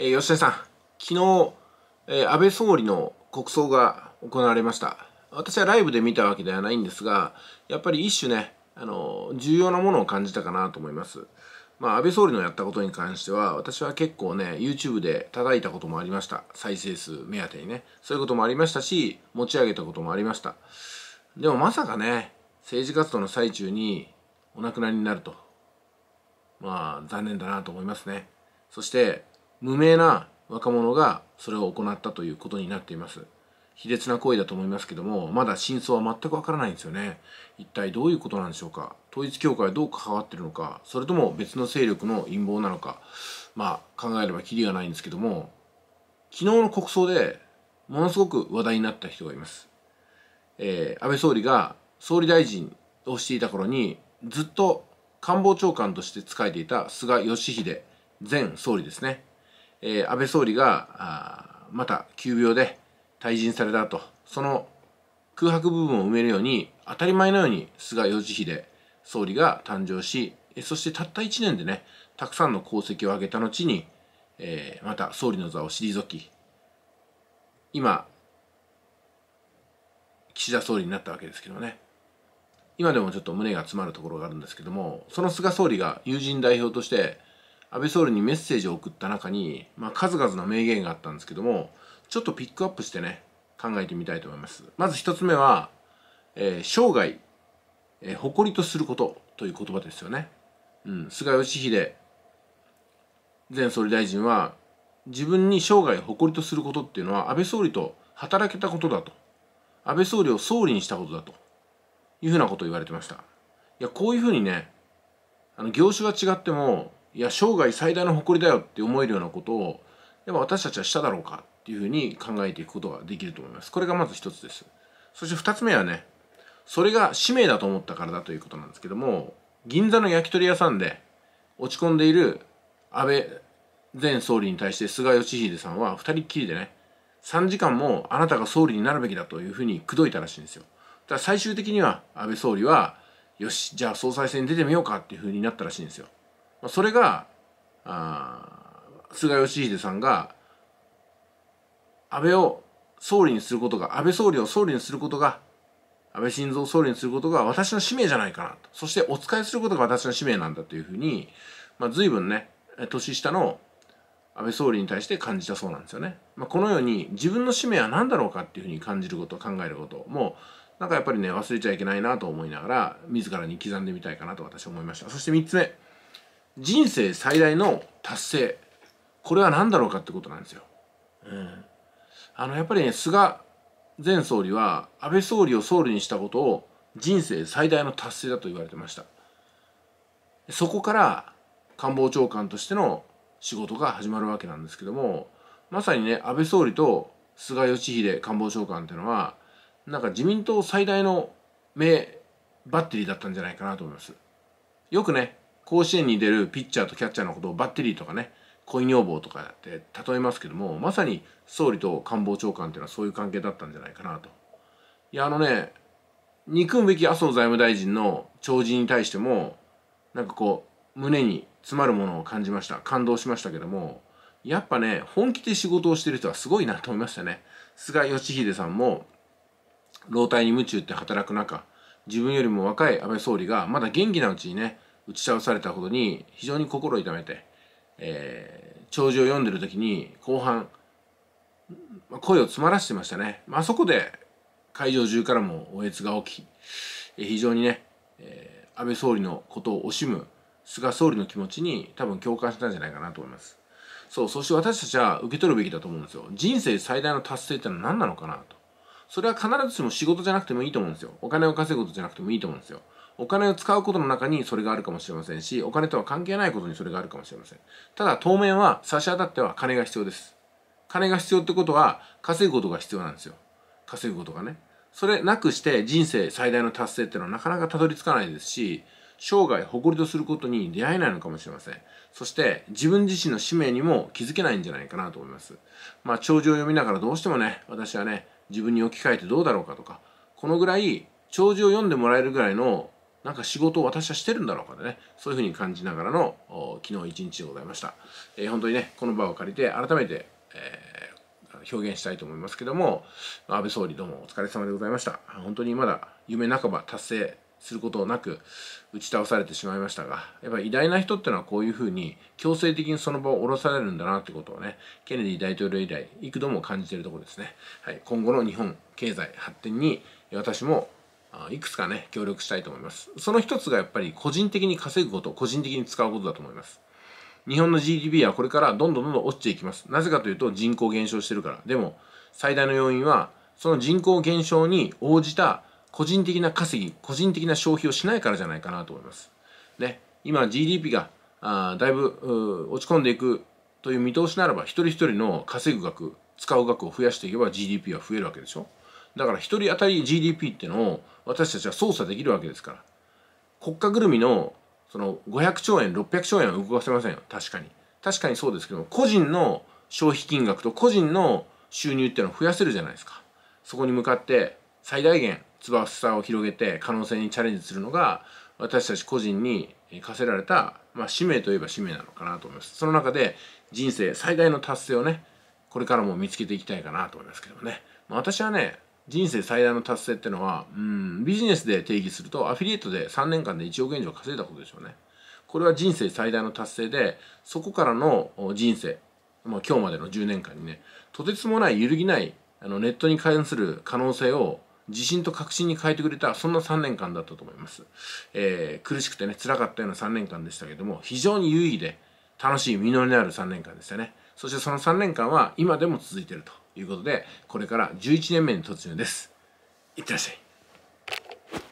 えー、吉田さん、昨日、えー、安倍総理の国葬が行われました。私はライブで見たわけではないんですが、やっぱり一種ね、あの、重要なものを感じたかなと思います。まあ、安倍総理のやったことに関しては、私は結構ね、YouTube で叩いたこともありました。再生数目当てにね。そういうこともありましたし、持ち上げたこともありました。でもまさかね、政治活動の最中にお亡くなりになると。まあ、残念だなと思いますね。そして、無名な若者がそれを行ったということになっています。卑劣な行為だと思いますけども、まだ真相は全くわからないんですよね。一体どういうことなんでしょうか統一教会はどう関わってるのかそれとも別の勢力の陰謀なのかまあ考えればキリがないんですけども、昨日の国葬でものすごく話題になった人がいます。えー、安倍総理が総理大臣をしていた頃にずっと官房長官として仕えていた菅義偉前総理ですね。えー、安倍総理がまた急病で退陣されたとその空白部分を埋めるように当たり前のように菅義偉総理が誕生しそしてたった1年でねたくさんの功績を挙げた後に、えー、また総理の座を退き今岸田総理になったわけですけどね今でもちょっと胸が詰まるところがあるんですけどもその菅総理が友人代表として安倍総理にメッセージを送った中に、まあ、数々の名言があったんですけどもちょっとピックアップしてね考えてみたいと思いますまず一つ目は、えー、生涯、えー、誇りとすることという言葉ですよね、うん、菅義偉前総理大臣は自分に生涯誇りとすることっていうのは安倍総理と働けたことだと安倍総理を総理にしたことだというふうなことを言われてましたいやこういうふうにねあの業種は違ってもいや生涯最大の誇りだよって思えるようなことをやっぱ私たちはしただろうかっていうふうに考えていくことができると思います。これがまず一つです。そして二つ目はね、それが使命だと思ったからだということなんですけども、銀座の焼き鳥屋さんで落ち込んでいる安倍前総理に対して菅義偉さんは二人っきりでね、3時間もあなたが総理になるべきだというふうに口説いたらしいんですよ。だから最終的には安倍総理は、よし、じゃあ総裁選に出てみようかっていうふうになったらしいんですよ。それが菅義偉さんが安倍を総理にすることが安倍総理を総理にすることが安倍晋三総理にすることが私の使命じゃないかなとそしてお仕えすることが私の使命なんだというふうに、まあ、随分ね年下の安倍総理に対して感じたそうなんですよね。まあ、このように自分の使命は何だろうかっていうふうに感じること考えることもなんかやっぱりね忘れちゃいけないなと思いながら自らに刻んでみたいかなと私は思いました。そして3つ目人生最大の達成これは何だろうかってことなんですよ。うん、あのやっぱりね菅前総理は安倍総理を総理にしたことを人生最大の達成だと言われてました。そこから官房長官としての仕事が始まるわけなんですけどもまさにね安倍総理と菅義偉官房長官っていうのはなんか自民党最大の名バッテリーだったんじゃないかなと思います。よくね甲子園に出るピッチャーとキャッチャーのことをバッテリーとかね恋女房とかって例えますけどもまさに総理と官房長官っていうのはそういう関係だったんじゃないかなと。いやあのね憎むべき麻生財務大臣の弔辞に対してもなんかこう胸に詰まるものを感じました感動しましたけどもやっぱね本気で仕事をしてる人はすごいなと思いましたね菅義偉さんも老体に夢中って働く中自分よりも若い安倍総理がまだ元気なうちにね打ち倒されたことに非常に心を痛めて、えー、弔辞を読んでる時に後半、まあ、声を詰まらしてましたね、まあそこで会場中からもおえつが起き、えー、非常にね、えー、安倍総理のことを惜しむ菅総理の気持ちに多分共感したんじゃないかなと思いますそうそして私たちは受け取るべきだと思うんですよ人生最大の達成ってのは何なのかなとそれは必ずしも仕事じゃなくてもいいと思うんですよお金を稼ぐことじゃなくてもいいと思うんですよお金を使うことの中にそれがあるかもしれませんし、お金とは関係ないことにそれがあるかもしれません。ただ、当面は差し当たっては金が必要です。金が必要ってことは、稼ぐことが必要なんですよ。稼ぐことがね。それなくして人生最大の達成ってのはなかなかたどり着かないですし、生涯誇りとすることに出会えないのかもしれません。そして自分自身の使命にも気づけないんじゃないかなと思います。まあ、長寿を読みながらどうしてもね、私はね、自分に置き換えてどうだろうかとか、このぐらい長寿を読んでもらえるぐらいのなんか仕事を私はしてるんだろうかね、そういうふうに感じながらの昨日一日でございました。えー、本当にね、この場を借りて改めて、えー、表現したいと思いますけども、安倍総理どうもお疲れ様でございました。本当にまだ夢半ば達成することなく打ち倒されてしまいましたが、やっぱり偉大な人ってのはこういうふうに強制的にその場を降ろされるんだなってことをね、ケネディ大統領以来幾度も感じているところですね。はい、今後の日本経済発展に私もいくつかね協力したいと思いますその一つがやっぱり個人的に稼ぐこと個人的に使うことだと思います日本の GDP はこれからどんどんどんどん落ちていきますなぜかというと人口減少してるからでも最大の要因はその人口減少に応じた個人的な稼ぎ個人的な消費をしないからじゃないかなと思いますね今 GDP があだいぶ落ち込んでいくという見通しならば一人一人の稼ぐ額使う額を増やしていけば GDP は増えるわけでしょだから1人当たり GDP っていうのを私たちは操作できるわけですから国家ぐるみのその500兆円600兆円は動かせませんよ確かに確かにそうですけど個人の消費金額と個人の収入っていうのを増やせるじゃないですかそこに向かって最大限翼を広げて可能性にチャレンジするのが私たち個人に課せられた、まあ、使命といえば使命なのかなと思いますその中で人生最大の達成をねこれからも見つけていきたいかなと思いますけどね、まあ、私はね人生最大の達成ってのは、うん、ビジネスで定義すると、アフィリエイトで3年間で1億円以上稼いだことでしょうね。これは人生最大の達成で、そこからの人生、まあ、今日までの10年間にね、とてつもない揺るぎないあのネットに関する可能性を自信と確信に変えてくれた、そんな3年間だったと思います。えー、苦しくてね、辛かったような3年間でしたけども、非常に有意義で、楽しい実りのある3年間でしたね。そしてその3年間は今でも続いていると。いうことでこれから11年目に突入ですいってらっしゃい